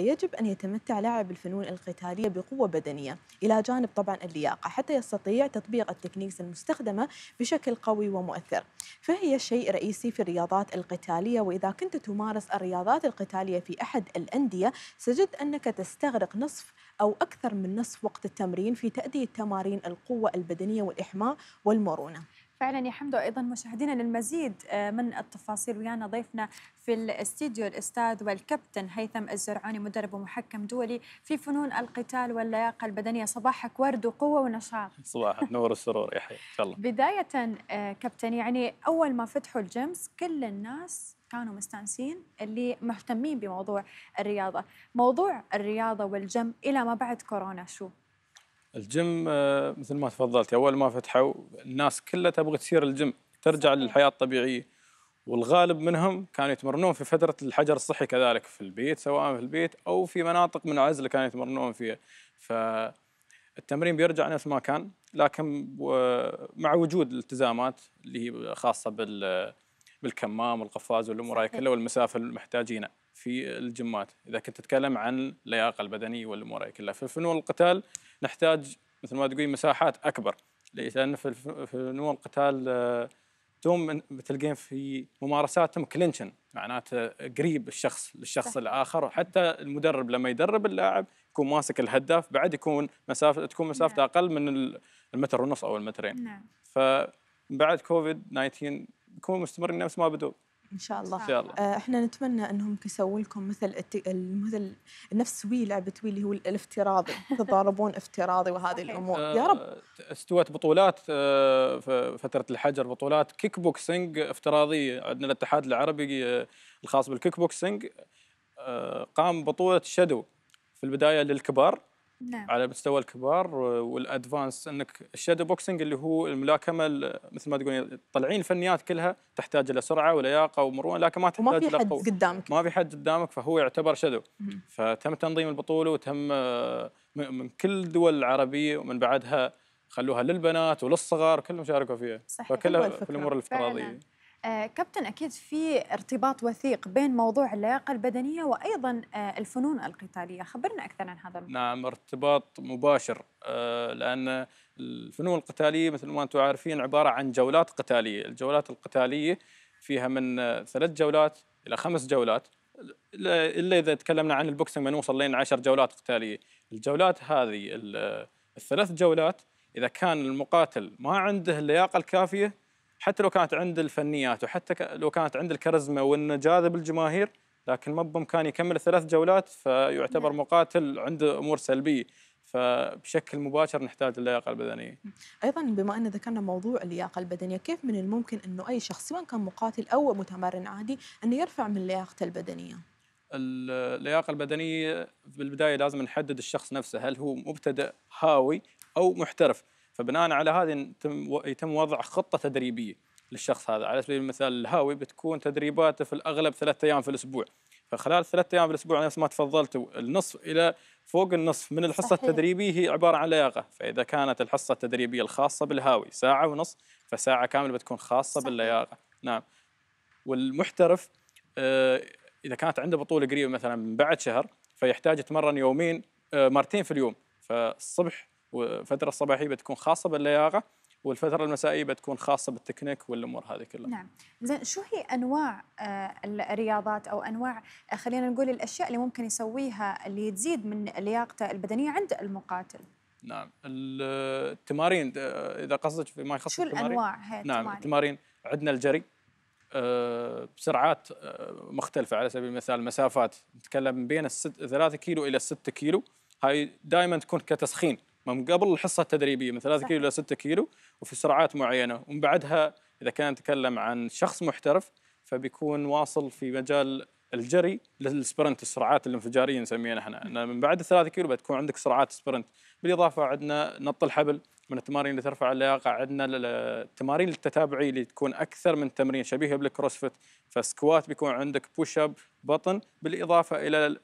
يجب أن يتمتع لاعب الفنون القتالية بقوة بدنية إلى جانب طبعا اللياقة حتى يستطيع تطبيق التكنيكس المستخدمة بشكل قوي ومؤثر فهي شيء رئيسي في الرياضات القتالية وإذا كنت تمارس الرياضات القتالية في أحد الأندية سجد أنك تستغرق نصف أو أكثر من نصف وقت التمرين في تأدية تمارين القوة البدنية والإحماء والمرونة فعلا يا حمدو ايضا مشاهدينا للمزيد آه، من التفاصيل ويانا ضيفنا في الاستديو الاستاذ والكابتن هيثم الزرعوني مدرب ومحكم دولي في فنون القتال واللياقه البدنيه صباحك ورد وقوه ونشاط صباح نور السرور يا حي الله بدايه آه، كابتن يعني اول ما فتحوا الجيمز كل الناس كانوا مستانسين اللي مهتمين بموضوع الرياضه موضوع الرياضه والجم الى ما بعد كورونا شو الجيم آه، مثل ما تفضلت اول ما فتحوا الناس كلها تبغى تسير الجيم ترجع للحياه الطبيعيه والغالب منهم كانوا يتمرنون في فتره الحجر الصحي كذلك في البيت سواء في البيت او في مناطق منعزله كانوا يتمرنون فيها فالتمرين بيرجع نفس ما كان لكن مع وجود الالتزامات اللي هي خاصه بال بالكمام والقفاز والامور هاي كلها والمسافه اللي محتاجينها في الجمات اذا كنت تتكلم عن اللياقه البدنيه والامور هاي كلها في فنون القتال نحتاج مثل ما تقولين مساحات اكبر لان في فنون القتال آه، توم بتلقين في ممارساتهم كلينشن معناته قريب الشخص للشخص الاخر وحتى المدرب لما يدرب اللاعب يكون ماسك الهداف بعد يكون مسافه تكون مسافته نعم. اقل من المتر ونص او المترين نعم. فبعد كوفيد 19 يكونوا مستمرين نفس ما بدوا ان شاء الله, إن شاء الله. آه احنا نتمنى انهم يسوون لكم مثل مثل نفس وي لعبه وي اللي هو الافتراضي تضاربون افتراضي وهذه الامور آه يا رب استوت بطولات آه فتره الحجر بطولات كيك بوكسينج افتراضيه عندنا الاتحاد العربي آه، الخاص بالكيك بوكسينج آه، قام بطوله شادو في البدايه للكبار نعم. على مستوى الكبار والادفانس انك الشادو بوكسنج اللي هو الملاكمه مثل ما تقولين طلعين الفنيات كلها تحتاج الى سرعه ولياقه ومرونه لكن ما تحتاج الى قوه قدامك ما في حد قدامك فهو يعتبر شادو فتم تنظيم البطوله وتم آه، من كل الدول العربيه ومن بعدها خلوها للبنات وللصغار كلهم شاركوا فيها صحيح فكلها في الامور الافتراضيه آه كابتن اكيد في ارتباط وثيق بين موضوع اللياقه البدنيه وايضا آه الفنون القتاليه، خبرنا اكثر عن هذا الموضوع. نعم ارتباط مباشر آه لان الفنون القتاليه مثل ما انتم عارفين عباره عن جولات قتاليه، الجولات القتاليه فيها من ثلاث جولات الى خمس جولات الا اذا تكلمنا عن البوكسنج بنوصل لين 10 جولات قتاليه، الجولات هذه الثلاث جولات اذا كان المقاتل ما عنده اللياقه الكافيه حتى لو كانت عند الفنيات وحتى لو كانت عند الكاريزما وانه جاذب الجماهير لكن ما بامكانه يكمل ثلاث جولات فيعتبر نعم. مقاتل عنده امور سلبيه فبشكل مباشر نحتاج اللياقه البدنيه. ايضا بما ان ذكرنا موضوع اللياقه البدنيه، كيف من الممكن انه اي شخص سواء كان مقاتل او متمرن عادي انه يرفع من لياقته البدنيه؟ اللياقه البدنيه بالبدايه لازم نحدد الشخص نفسه، هل هو مبتدئ هاوي او محترف؟ فبناء على هذه يتم وضع خطه تدريبيه للشخص هذا على سبيل المثال الهاوي بتكون تدريباته في الاغلب ثلاثة ايام في الاسبوع فخلال ثلاثة ايام في الاسبوع نفس ما تفضلتوا النصف الى فوق النصف من الحصه صحيح. التدريبيه هي عباره عن لياقه فاذا كانت الحصه التدريبيه الخاصه بالهاوي ساعه ونص فساعه كامله بتكون خاصه صحيح. باللياقه نعم والمحترف آه، اذا كانت عنده بطوله قريبه مثلا من بعد شهر فيحتاج يتمرن يومين آه، مرتين في اليوم فالصبح والفتره الصباحيه بتكون خاصه باللياقه والفتره المسائيه بتكون خاصه بالتكنيك والامور هذه كلها نعم زين شو هي انواع آه، الرياضات او انواع آه، خلينا نقول الاشياء اللي ممكن يسويها اللي تزيد من لياقته البدنيه عند المقاتل نعم التمارين آه، اذا قصدك فيما يخص شو الانواع هي نعم، التمارين؟ نعم التمارين عندنا الجري بسرعات مختلفة على سبيل المثال مسافات نتكلم بين 3 كيلو إلى 6 كيلو هاي دائما تكون كتسخين من قبل الحصه التدريبيه من 3 كيلو الى 6 كيلو وفي سرعات معينه ومن بعدها اذا كان نتكلم عن شخص محترف فبيكون واصل في مجال الجري للسبرنت السرعات الانفجاريه نسميها نحن من بعد 3 كيلو بتكون عندك سرعات سبرنت بالاضافه عندنا نط الحبل من التمارين اللي ترفع اللياقه عندنا التمارين التتابعيه اللي تكون اكثر من تمرين شبيهه بالكروسفيت فسكوات بيكون عندك بوش اب بطن بالاضافه الى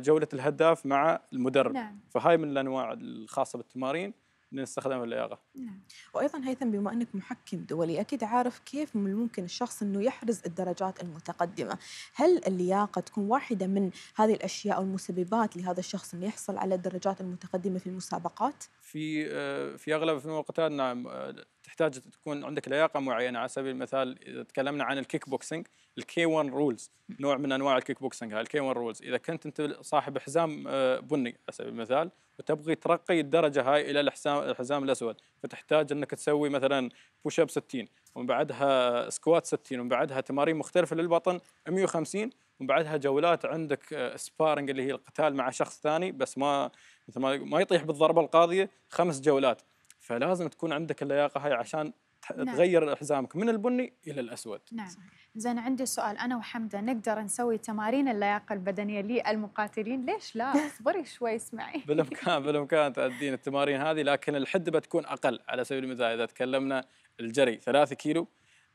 جوله الهداف مع المدرب نعم. فهاي من الانواع الخاصه بالتمارين نستخدم اللياقه. نعم. وايضا هيثم بما انك محكم دولي اكيد عارف كيف من الممكن الشخص انه يحرز الدرجات المتقدمه، هل اللياقه تكون واحده من هذه الاشياء او المسببات لهذا الشخص انه يحصل على الدرجات المتقدمه في المسابقات؟ في آه، في اغلب في الوقتات نعم آه، تحتاج تكون عندك لياقه معينه على سبيل المثال اذا تكلمنا عن الكيك بوكسنج الكي 1 رولز نوع من انواع الكيك بوكسنج هاي الكي 1 رولز اذا كنت انت صاحب حزام آه، بني على سبيل المثال وتبغي ترقي الدرجه هاي الى الحزام الحزام الاسود فتحتاج انك تسوي مثلا بوش اب 60 ومن بعدها سكوات 60 ومن بعدها تمارين مختلفه للبطن 150 ومن بعدها جولات عندك سبارنج آه، اللي هي القتال مع شخص ثاني بس ما مثل ما يطيح بالضربه القاضيه خمس جولات فلازم تكون عندك اللياقه هاي عشان نعم. تغير حزامك من البني الى الاسود نعم زين عندي سؤال انا وحمده نقدر نسوي تمارين اللياقه البدنيه للمقاتلين ليش لا اصبري شوي اسمعي بالامكان بالامكان تادين التمارين هذه لكن الحده بتكون اقل على سبيل المثال اذا تكلمنا الجري 3 كيلو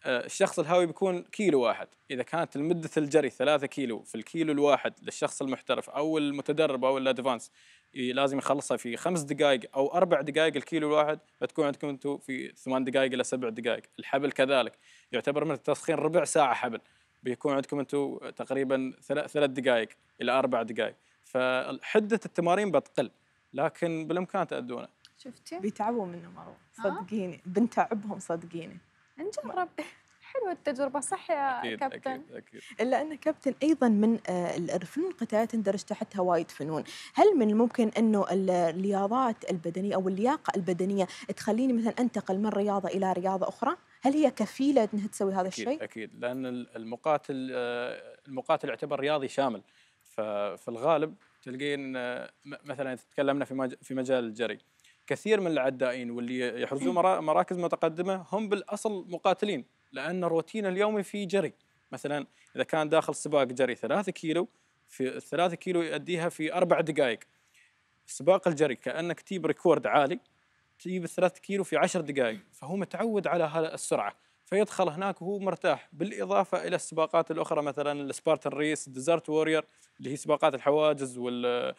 آه، الشخص الهاوي بيكون كيلو واحد إذا كانت مدة الجري ثلاثة كيلو في الكيلو الواحد للشخص المحترف أو المتدرب أو الأدفانس إيه، لازم يخلصها في خمس دقائق او اربع دقائق الكيلو الواحد بتكون عندكم انتم في ثمان دقائق الى سبع دقائق، الحبل كذلك يعتبر من التسخين ربع ساعه حبل بيكون عندكم انتم تقريبا ثلاث دقائق الى اربع دقائق، فحده التمارين بتقل لكن بالامكان تادونه. شفتي؟ بيتعبوا منه مره آه. صدقيني بنتعبهم صدقيني. نجرب حلوه التجربه صح يا أكيد كابتن أكيد أكيد. الا ان كابتن ايضا من آه، الفنون القتاليه تندرج تحتها وايد فنون هل من الممكن انه الرياضات البدنيه او اللياقه البدنيه تخليني مثلا انتقل من رياضه الى رياضه اخرى هل هي كفيله انها تسوي هذا الشيء أكيد اكيد لان المقاتل آه، المقاتل يعتبر رياضي شامل ففي الغالب تلقين آه، مثلا تكلمنا في في مجال الجري كثير من العدائين واللي يحرزون مراكز متقدمه هم بالاصل مقاتلين لأن الروتين اليومي فيه جري مثلا إذا كان داخل سباق جري ثلاثة كيلو في 3 كيلو يؤديها في أربع دقائق سباق الجري كأنك تجيب ريكورد عالي تجيب 3 كيلو في عشر دقائق فهو متعود على السرعة فيدخل هناك وهو مرتاح بالإضافة إلى السباقات الأخرى مثلا السبارتن ريس ديزرت وورير اللي هي سباقات الحواجز وال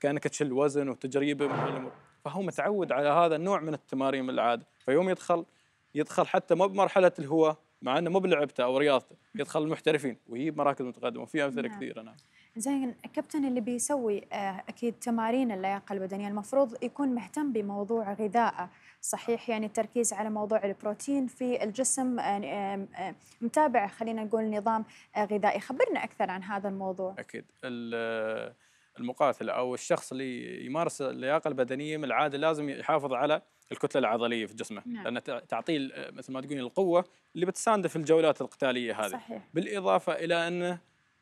كانك تشيل وزن وتجريبه من فهو متعود على هذا النوع من التمارين من العاده فيوم يدخل يدخل حتى مو بمرحله الهواء مع انه مو بلعبته او رياضته يدخل المحترفين وهي مراكز متقدمه وفي امثله نعم. كثيره نعم زين الكابتن اللي بيسوي آه، اكيد تمارين اللياقه البدنيه المفروض يكون مهتم بموضوع غذائه صحيح يعني التركيز على موضوع البروتين في الجسم آه، متابع خلينا نقول نظام آه، غذائي خبرنا اكثر عن هذا الموضوع اكيد المقاتل او الشخص اللي يمارس اللياقه البدنيه من العاده لازم يحافظ على الكتله العضليه في جسمه نعم. لان تعطيه آه، مثل ما تقولين القوه اللي بتسانده في الجولات القتاليه هذه صحيح. بالاضافه الى انه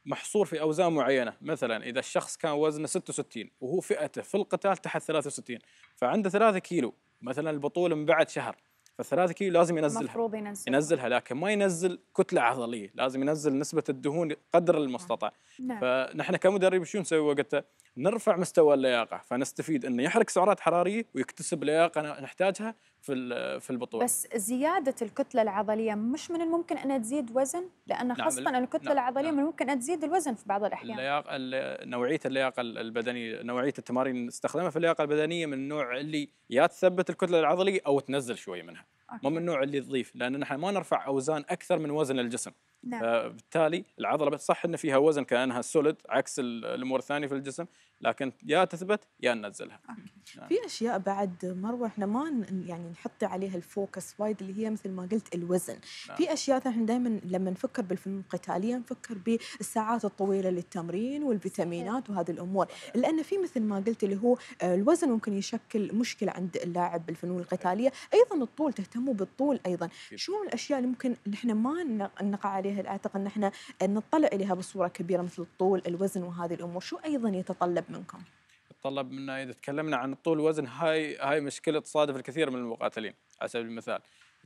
محصور في اوزان معينه مثلا اذا الشخص كان وزنه 66 وهو فئته في القتال تحت 63 فعنده 3 كيلو مثلا البطوله من بعد شهر فالثلاثة كيلو لازم ينزلها المفروض ينزلها. ينزلها لكن ما ينزل كتلة عضلية لازم ينزل نسبة الدهون قدر المستطاع نعم. نعم. فنحن كمدرب شو نسوي وقتها نرفع مستوى اللياقة فنستفيد أنه يحرق سعرات حرارية ويكتسب لياقة نحتاجها في في البطوله بس زياده الكتله العضليه مش من الممكن انها تزيد وزن لان نعم خاصه نعم الكتله نعم العضليه نعم من الممكن انها تزيد الوزن في بعض الاحيان اللياقه نوعيه اللياقه البدنيه نوعيه التمارين اللي نستخدمها في اللياقه البدنيه من النوع اللي يا تثبت الكتله العضليه او تنزل شويه منها مو من النوع اللي تضيف لان نحن ما نرفع اوزان اكثر من وزن الجسم نعم. آه، بالتالي العضله بتصح ان فيها وزن كانها سوليد عكس الامور الثانيه في الجسم لكن يا تثبت يا ننزلها نعم. في اشياء بعد مروه احنا ما يعني نحط عليها الفوكس وايد اللي هي مثل ما قلت الوزن نعم. في اشياء احنا دائما لما نفكر بالفنون القتاليه نفكر بالساعات الطويله للتمرين والفيتامينات وهذه الامور لان في مثل ما قلت اللي هو آه، الوزن ممكن يشكل مشكله عند اللاعب بالفنون القتاليه ايضا الطول تهتموا بالطول ايضا شو من الاشياء اللي ممكن نحن ما نقع عليها عليها اعتقد ان احنا نطلع اليها بصوره كبيره مثل الطول الوزن وهذه الامور شو ايضا يتطلب منكم يتطلب منا اذا تكلمنا عن الطول والوزن هاي هاي مشكله تصادف الكثير من المقاتلين على سبيل المثال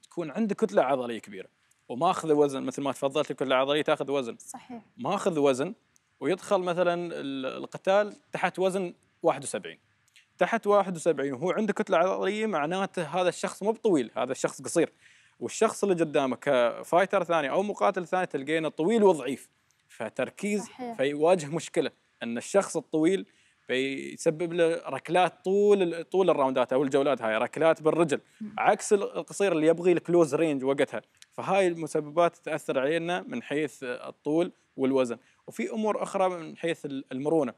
تكون عنده كتله عضليه كبيره وماخذ وزن مثل ما تفضلت الكتله العضليه تاخذ وزن صحيح ماخذ وزن ويدخل مثلا القتال تحت وزن 71 تحت 71 وهو عنده كتله عضليه معناته هذا الشخص مو بطويل هذا الشخص قصير والشخص اللي قدامه كفايتر ثاني او مقاتل ثاني تلقينه طويل وضعيف فتركيز صحيح. فيواجه مشكله ان الشخص الطويل فيسبب له ركلات طول طول الراوندات او الجولات هاي ركلات بالرجل عكس القصير اللي يبغي الكلوز رينج وقتها فهاي المسببات تاثر علينا من حيث الطول والوزن وفي امور اخرى من حيث المرونه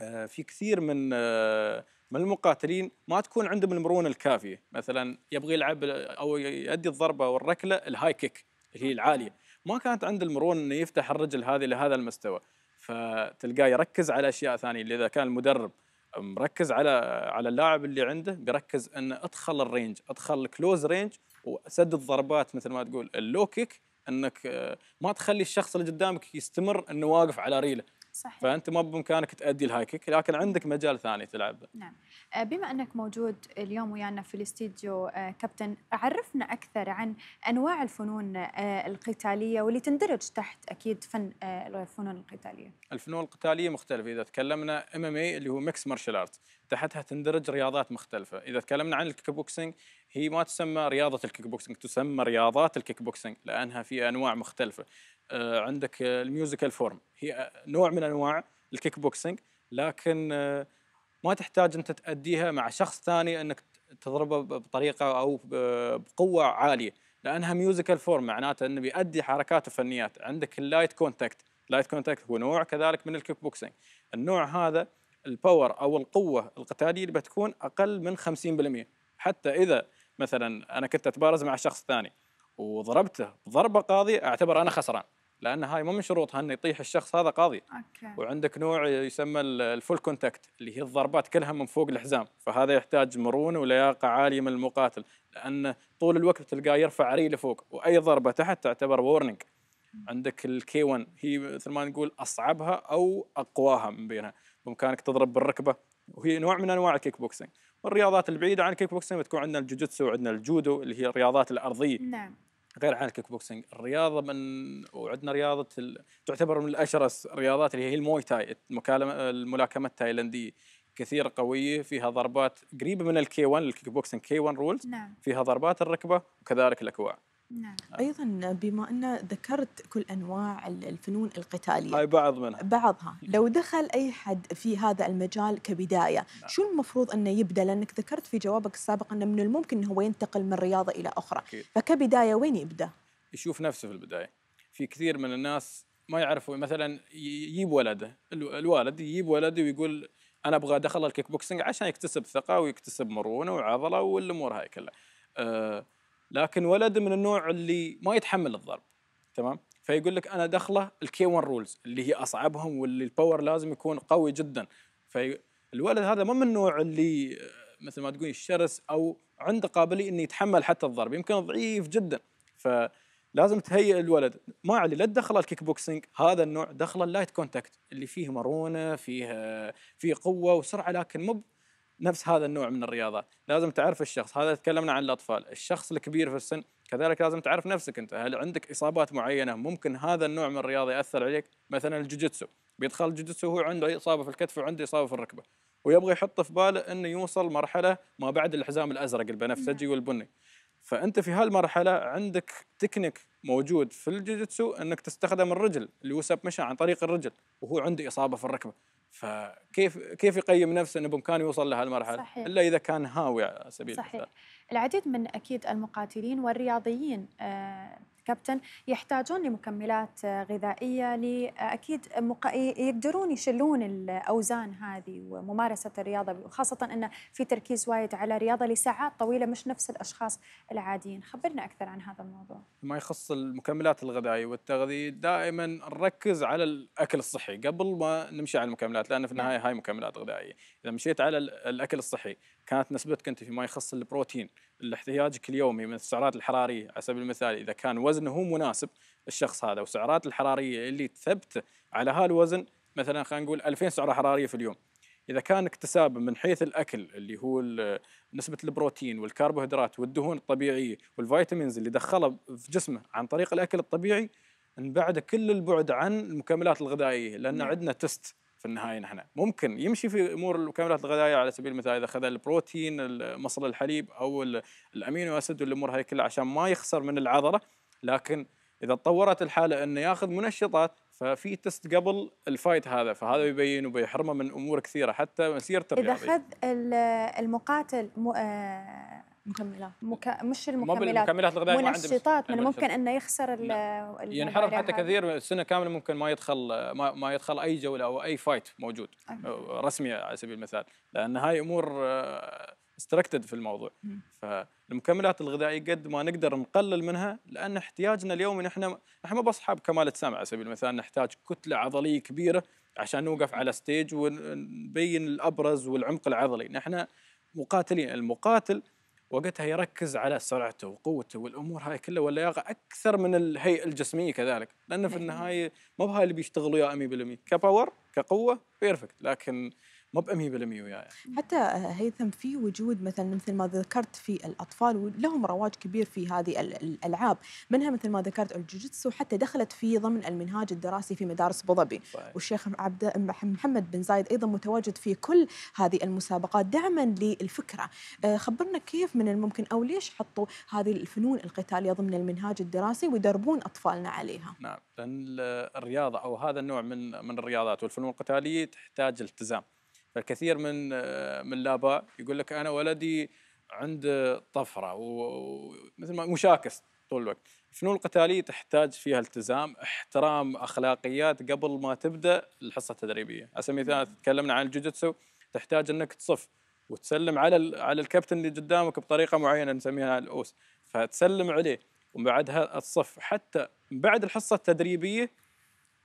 آه، في كثير من آه، من المقاتلين ما تكون عندهم المرونه الكافيه مثلا يبغى يلعب او يؤدي الضربه والركله الهاي كيك اللي هي العاليه ما كانت عنده المرونه انه يفتح الرجل هذه لهذا المستوى فتلقاه يركز على اشياء ثانيه اللي اذا كان المدرب مركز على على اللاعب اللي عنده بيركز انه ادخل الرينج ادخل الكلوز رينج وسدد ضربات مثل ما تقول اللو كيك انك ما تخلي الشخص اللي قدامك يستمر انه واقف على ريله صحيح. فانت ما بامكانك تادي الهاي كيك لكن عندك نعم. مجال ثاني تلعب نعم آه، بما انك موجود اليوم ويانا في الاستديو آه، كابتن عرفنا اكثر عن انواع الفنون آه، القتاليه واللي تندرج تحت اكيد فن الفنون القتاليه الفنون القتاليه مختلفه اذا تكلمنا ام ام اي اللي هو ميكس مارشال ارت تحتها تندرج رياضات مختلفه اذا تكلمنا عن الكيك بوكسينج هي ما تسمى رياضه الكيك بوكسينج تسمى رياضات الكيك بوكسينج لانها في انواع مختلفه آه، عندك آه، الميوزيكال فورم هي آه، نوع من انواع الكيك بوكسينج لكن ما تحتاج انت تاديها مع شخص ثاني انك تضربه بطريقه او بقوه عاليه لانها ميوزيكال فورم معناته انه بيأدي حركات وفنيات عندك اللايت كونتاكت اللايت كونتاكت هو نوع كذلك من الكيك بوكسينج النوع هذا الباور او القوه القتاليه اللي بتكون اقل من 50% حتى اذا مثلا انا كنت اتبارز مع شخص ثاني وضربته ضربه قاضيه اعتبر انا خسران لان هاي مو من شروطها انه يطيح الشخص هذا قاضي أوكي. وعندك نوع يسمى الفول كونتاكت اللي هي الضربات كلها من فوق الحزام فهذا يحتاج مرونه ولياقه عاليه من المقاتل لان طول الوقت تلقاه يرفع عري لفوق واي ضربه تحت تعتبر وورنينج عندك الكي 1 هي مثل ما نقول اصعبها او اقواها من بينها بامكانك تضرب بالركبه وهي نوع من انواع الكيك بوكسينج والرياضات البعيده عن الكيك بوكسينج بتكون عندنا الجوجيتسو وعندنا الجودو اللي هي الرياضات الارضيه نعم غير عن الكيك بوكسينج الرياضه من وعندنا رياضه ال... تعتبر من الاشرس الرياضات اللي هي الموي تاي المكالمه الملاكمه التايلنديه كثير قويه فيها ضربات قريبه من الكي 1 الكيك بوكسينج كي 1 رولز نعم. فيها ضربات الركبه وكذلك الاكواع نعم. ايضا بما ان ذكرت كل انواع الفنون القتاليه هاي بعض منها بعضها لو دخل اي حد في هذا المجال كبدايه نعم. شو المفروض انه يبدا لانك ذكرت في جوابك السابق انه من الممكن انه هو ينتقل من رياضه الى اخرى أكيد. فكبدايه وين يبدا يشوف نفسه في البدايه في كثير من الناس ما يعرفوا مثلا يجيب ولده الوالد يجيب ولده ويقول انا ابغى ادخل الكيك بوكسنج عشان يكتسب ثقه ويكتسب مرونه وعضله والامور هاي كلها أه لكن ولد من النوع اللي ما يتحمل الضرب تمام فيقول لك انا دخله الكي 1 رولز اللي هي اصعبهم واللي الباور لازم يكون قوي جدا فالولد هذا ما من النوع اللي آه، مثل ما تقولي الشرس او عنده قابليه انه يتحمل حتى الضرب يمكن ضعيف جدا فلازم تهيئ الولد ما علي لا تدخله الكيك بوكسينج هذا النوع دخله اللايت كونتاكت اللي فيه مرونه فيه آه، فيه قوه وسرعه لكن مو نفس هذا النوع من الرياضات لازم تعرف الشخص هذا تكلمنا عن الأطفال الشخص الكبير في السن كذلك لازم تعرف نفسك أنت هل عندك إصابات معينة ممكن هذا النوع من الرياضة يأثر عليك مثلا الجوجيتسو بيدخل الجوجيتسو هو عنده إصابة في الكتف وعنده إصابة في الركبة ويبغى يحط في باله أنه يوصل مرحلة ما بعد الحزام الأزرق البنفسجي نعم. والبني فانت في هالمرحله عندك تكنيك موجود في الجوجيتسو انك تستخدم الرجل اللي هو مشى عن طريق الرجل وهو عنده اصابه في الركبه فكيف كيف يقيم نفسه انه بامكانه يوصل لهالمرحله الا اذا كان هاوي على سبيل صحيح. المثال العديد من اكيد المقاتلين والرياضيين آه كابتن يحتاجون لمكملات غذائيه لاكيد مق... يقدرون يشلون الاوزان هذه وممارسه الرياضه وخاصه انه في تركيز وايد على رياضه لساعات طويله مش نفس الاشخاص العاديين، خبرنا اكثر عن هذا الموضوع. ما يخص المكملات الغذائيه والتغذيه دائما نركز على الاكل الصحي قبل ما نمشي على المكملات لان في نعم. النهايه هاي مكملات غذائيه، اذا مشيت على الاكل الصحي كانت نسبتك انت فيما يخص البروتين اللي احتياجك اليومي من السعرات الحراريه على سبيل المثال اذا كان وزنه هو مناسب الشخص هذا وسعرات الحراريه اللي تثبت على هالوزن مثلا خلينا نقول 2000 سعره حراريه في اليوم اذا كان اكتسابه من حيث الاكل اللي هو نسبه البروتين والكربوهيدرات والدهون الطبيعيه والفيتامينز اللي دخلها في جسمه عن طريق الاكل الطبيعي نبعد كل البعد عن المكملات الغذائيه لان نعم. عندنا تست في النهايه نحن ممكن يمشي في امور المكملات الغذائيه على سبيل المثال اذا اخذ البروتين مصل الحليب او الامينو اسيد والامور هاي كلها عشان ما يخسر من العضله لكن اذا تطورت الحاله انه ياخذ منشطات ففي تست قبل الفايت هذا فهذا يبين وبيحرمه من امور كثيره حتى مسيرته الرياضيه اذا اخذ المقاتل مكملات مك... مش المكملات المكملات الغذائيه منشطات من يعني ممكن انه يخسر ال نعم. ينحرف حتى كثير سنه كامله ممكن ما يدخل ما, ما يدخل اي جوله او اي فايت موجود أه. رسمي على سبيل المثال لان هاي امور استركتد آه، في الموضوع م. فالمكملات الغذائيه قد ما نقدر نقلل منها لان احتياجنا اليوم نحن احنا ما باصحاب كمال سمع على سبيل المثال نحتاج كتله عضليه كبيره عشان نوقف على ستيج ونبين الابرز والعمق العضلي نحن مقاتلين المقاتل وقتها يركز على سرعته وقوته والامور هاي كلها واللياقه اكثر من الهيئه الجسميه كذلك لانه في النهايه ما بهاي اللي بيشتغلوا يا 100% كباور كقوه بيرفكت لكن مو ب 100% وياي حتى آه، هيثم في وجود مثلا مثل ما ذكرت في الاطفال ولهم رواج كبير في هذه الالعاب منها مثل ما ذكرت الجوجيتسو حتى دخلت في ضمن المنهاج الدراسي في مدارس ابو ظبي والشيخ عبد محمد بن زايد ايضا متواجد في كل هذه المسابقات دعما للفكره آه، خبرنا كيف من الممكن او ليش حطوا هذه الفنون القتاليه ضمن المنهاج الدراسي ويدربون اطفالنا عليها نعم لان الرياضه او هذا النوع من من الرياضات والفنون القتاليه تحتاج التزام فالكثير من من الاباء يقول لك انا ولدي عند طفره ومثل ما مشاكس طول الوقت الفنون القتاليه تحتاج فيها التزام احترام اخلاقيات قبل ما تبدا الحصه التدريبيه على سبيل المثال نعم. تكلمنا عن الجوجيتسو تحتاج انك تصف وتسلم على على الكابتن اللي قدامك بطريقه معينه نسميها الاوس فتسلم عليه وبعدها الصف حتى بعد الحصه التدريبيه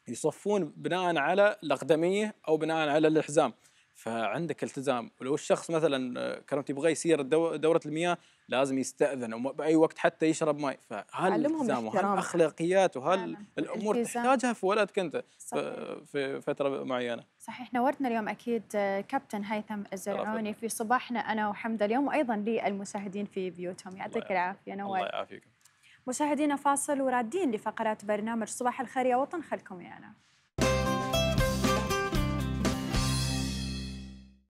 يصفون بناء على الاقدميه او بناء على الحزام فعندك التزام ولو الشخص مثلا آه، كانت يبغى يسير دوره المياه لازم يستاذن باي وقت حتى يشرب ماي فهل التزام وهل الاخلاقيات وهل الامور تحتاجها في ولدك انت في فتره معينه صحيح نورتنا اليوم اكيد آه، كابتن هيثم الزرعوني في صباحنا انا وحمد اليوم وايضا للمشاهدين في بيوتهم يعطيك العافيه نور الله يعافيك مشاهدينا فاصل ورادين لفقرات برنامج صباح الخير يا وطن خلكم ويانا يعني.